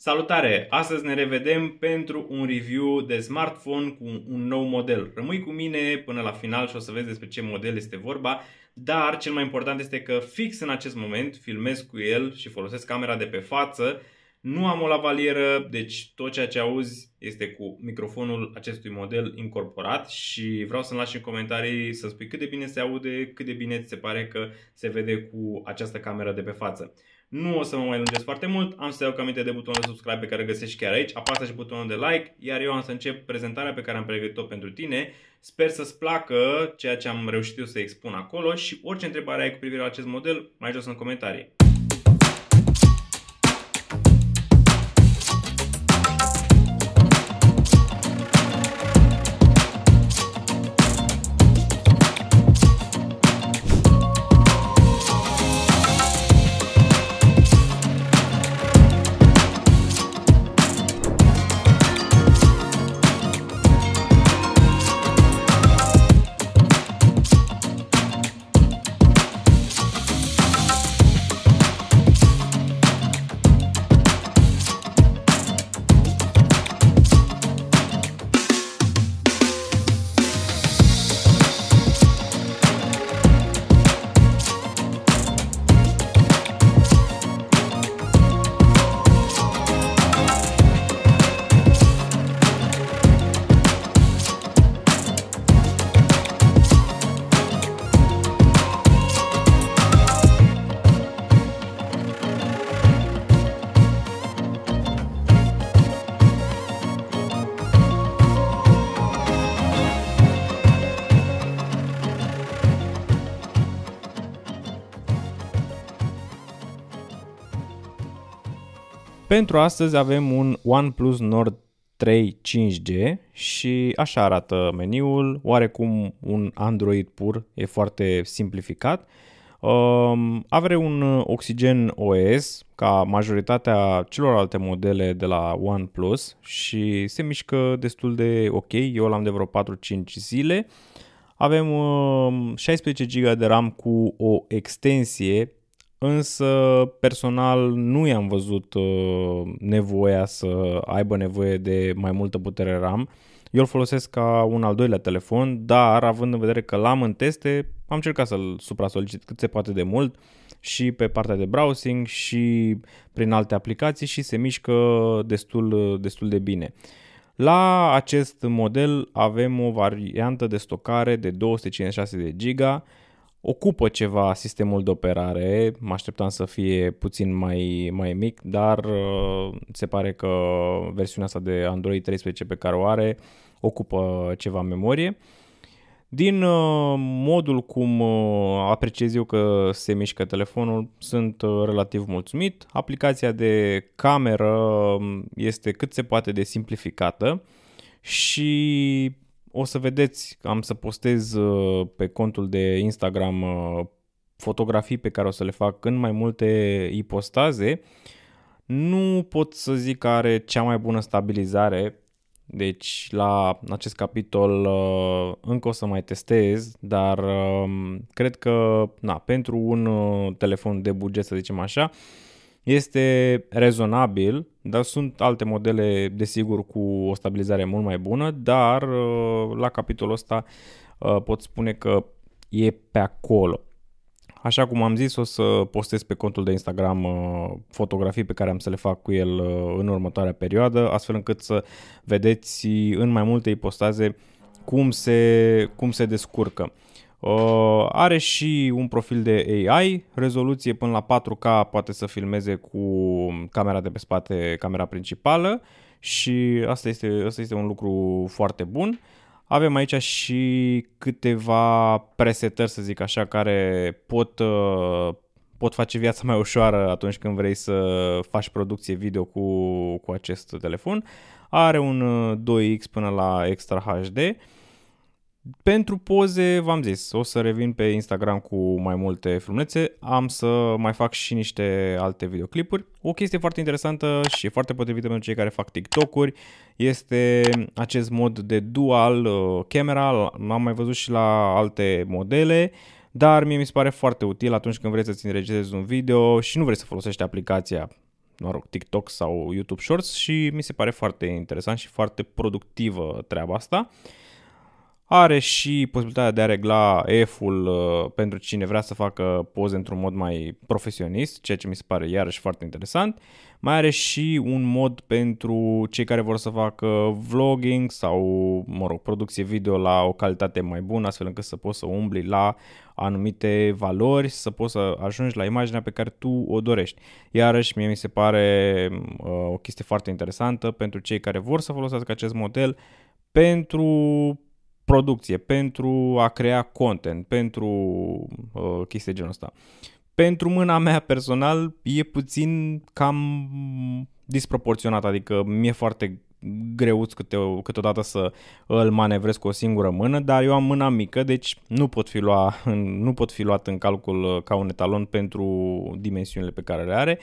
Salutare! Astăzi ne revedem pentru un review de smartphone cu un nou model. Rămâi cu mine până la final și o să vezi despre ce model este vorba, dar cel mai important este că fix în acest moment filmez cu el și folosesc camera de pe față, nu am o lavalieră, deci tot ceea ce auzi este cu microfonul acestui model incorporat și vreau să-mi lași în comentarii să spui cât de bine se aude, cât de bine ți se pare că se vede cu această cameră de pe față. Nu o să mă mai lungesc foarte mult, am să iau aminte de butonul de subscribe pe care găsești chiar aici, apasă și butonul de like, iar eu am să încep prezentarea pe care am pregătit-o pentru tine. Sper să-ți placă ceea ce am reușit eu să expun acolo și orice întrebare ai cu privire la acest model, mai jos în comentarii. Pentru astăzi avem un OnePlus Nord 3 5G și așa arată meniul, oarecum un Android pur, e foarte simplificat. Are un Oxygen OS ca majoritatea celorlalte modele de la OnePlus și se mișcă destul de ok, eu l-am de vreo 4-5 zile. Avem 16 um, GB de RAM cu o extensie însă personal nu i-am văzut uh, nevoia să aibă nevoie de mai multă putere RAM. Eu îl folosesc ca un al doilea telefon, dar având în vedere că l-am în teste, am încercat să-l supra-solicit cât se poate de mult și pe partea de browsing și prin alte aplicații și se mișcă destul, destul de bine. La acest model avem o variantă de stocare de 256 de giga, ocupă ceva sistemul de operare, mă așteptam să fie puțin mai, mai mic, dar uh, se pare că versiunea asta de Android 13 pe care o are ocupă ceva memorie. Din uh, modul cum uh, apreciez eu că se mișcă telefonul, sunt relativ mulțumit. Aplicația de cameră um, este cât se poate de simplificată și o să vedeți, am să postez uh, pe contul de Instagram uh, fotografii pe care o să le fac în mai multe ipostaze. Nu pot să zic că are cea mai bună stabilizare, deci la acest capitol uh, încă o să mai testez, dar um, cred că na, pentru un telefon de buget, să zicem așa, este rezonabil, dar sunt alte modele, desigur, cu o stabilizare mult mai bună, dar uh, la capitolul ăsta uh, pot spune că e pe acolo. Așa cum am zis, o să postez pe contul de Instagram uh, fotografii pe care am să le fac cu el în următoarea perioadă, astfel încât să vedeți în mai multe ipostaze cum se, cum se descurcă. Uh, are și un profil de AI, rezoluție până la 4K, poate să filmeze cu camera de pe spate, camera principală și asta este, asta este un lucru foarte bun. Avem aici și câteva presetări, să zic așa, care pot, uh, pot face viața mai ușoară atunci când vrei să faci producție video cu, cu acest telefon. Are un 2X uh, până la Extra HD pentru poze, v-am zis, o să revin pe Instagram cu mai multe filmulețe, am să mai fac și niște alte videoclipuri. O chestie foarte interesantă și e foarte potrivită pentru cei care fac TikTok-uri este acest mod de dual uh, camera, l-am mai văzut și la alte modele, dar mie mi se pare foarte util atunci când vrei să-ți înregistrezi un video și nu vrei să folosești aplicația mă rog, TikTok sau YouTube Shorts și mi se pare foarte interesant și foarte productivă treaba asta. Uh, are și posibilitatea de a regla F-ul uh, pentru cine vrea să facă poze într-un mod mai profesionist, ceea ce mi se pare iarăși foarte interesant. Mai are și un mod pentru cei care vor să facă vlogging sau, mă rog, producție video la o calitate mai bună, astfel încât să poți să umbli la anumite valori, să poți să ajungi la imaginea pe care tu o dorești. Iarăși, mie mi se pare uh, o chestie foarte interesantă pentru cei care vor să folosească acest model pentru producție, pentru a crea content, pentru uh, chestii genul ăsta. Pentru mâna mea personal e puțin cam disproporționat, adică mi-e foarte greuț câte, câteodată să îl manevrez cu o singură mână, dar eu am mâna mică, deci nu pot fi, lua, nu pot fi luat în calcul uh, ca un etalon pentru dimensiunile pe care le are.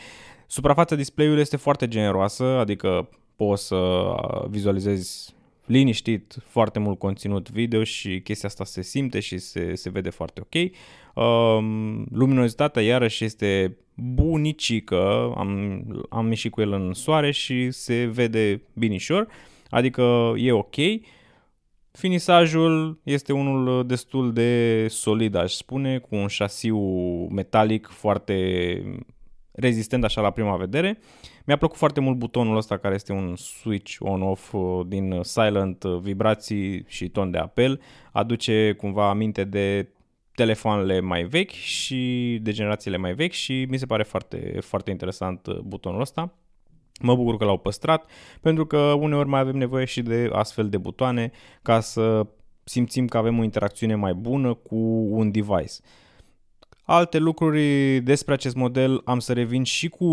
Suprafața display-ului este foarte generoasă, adică poți să uh, vizualizezi liniștit foarte mult conținut video și chestia asta se simte și se, se vede foarte ok. Um, luminozitatea iarăși este bunicică, am, am ieșit cu el în soare și se vede binișor, adică e ok. Finisajul este unul destul de solid, aș spune, cu un șasiu metalic foarte rezistent așa la prima vedere. Uh, mi-a plăcut foarte mult butonul ăsta care este un switch on-off uh, din uh, silent, uh, vibrații și ton de apel. Aduce cumva aminte de telefoanele mai vechi și de generațiile mai vechi și mi se pare foarte, foarte interesant butonul ăsta. Mă bucur că l-au păstrat, pentru că uneori mai avem nevoie și de astfel de butoane ca să simțim că avem o interacțiune mai bună cu un device. Alte lucruri despre acest model am să revin și cu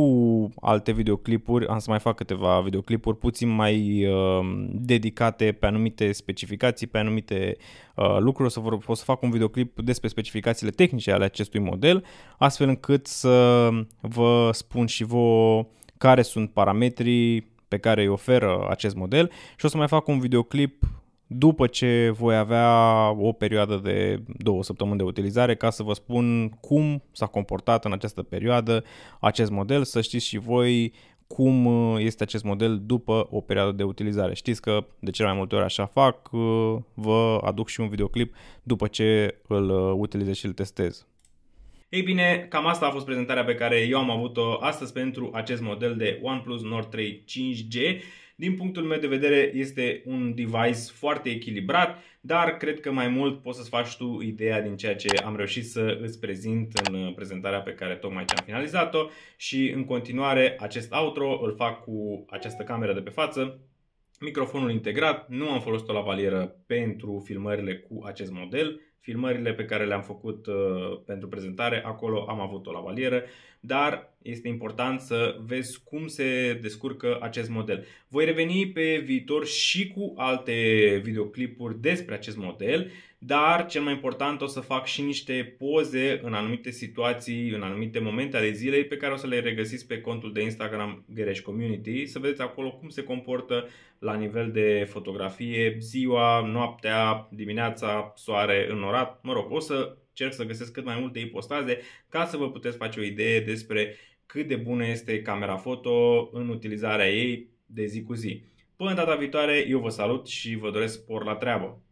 alte videoclipuri, am să mai fac câteva videoclipuri puțin mai uh, dedicate pe anumite specificații, pe anumite uh, lucruri. O să, vor, o să fac un videoclip despre specificațiile tehnice ale acestui model, astfel încât să vă spun și vouă care sunt parametrii pe care îi oferă acest model și o să mai fac un videoclip după ce voi avea o perioadă de două săptămâni de utilizare ca să vă spun cum s-a comportat în această perioadă acest model, să știți și voi cum uh, este acest model după o perioadă de utilizare. Știți că de cele mai multe ori așa fac, uh, vă aduc și un videoclip după ce îl uh, utilizez și îl testez. Ei bine, cam asta a fost prezentarea pe care eu am avut-o astăzi pentru acest model de OnePlus Nord 3 5G. Din punctul meu de vedere este un device foarte echilibrat, dar cred că mai mult poți să-ți faci tu ideea din ceea ce am reușit să îți prezint în uh, prezentarea pe care tocmai ce am finalizat-o și în continuare acest outro îl fac cu această cameră de pe față, microfonul integrat, nu am folosit-o la valieră pentru filmările cu acest model, filmările pe care le-am făcut uh, pentru prezentare, acolo am avut o lavalieră, dar este important să vezi cum se descurcă acest model. Voi reveni pe viitor și cu alte videoclipuri despre acest model, dar cel mai important o să fac și niște poze în anumite situații, în anumite momente ale zilei pe care o să le regăsiți pe contul de Instagram Gereș Community, să vedeți acolo cum se comportă la nivel de fotografie ziua, noaptea, dimineața, soare, orat, mă rog, o să cerc să găsesc cât mai multe ipostaze ca să vă puteți face o idee despre cât de bună este camera foto în utilizarea ei de zi cu zi. Până data viitoare, eu vă salut și vă doresc spor la treabă!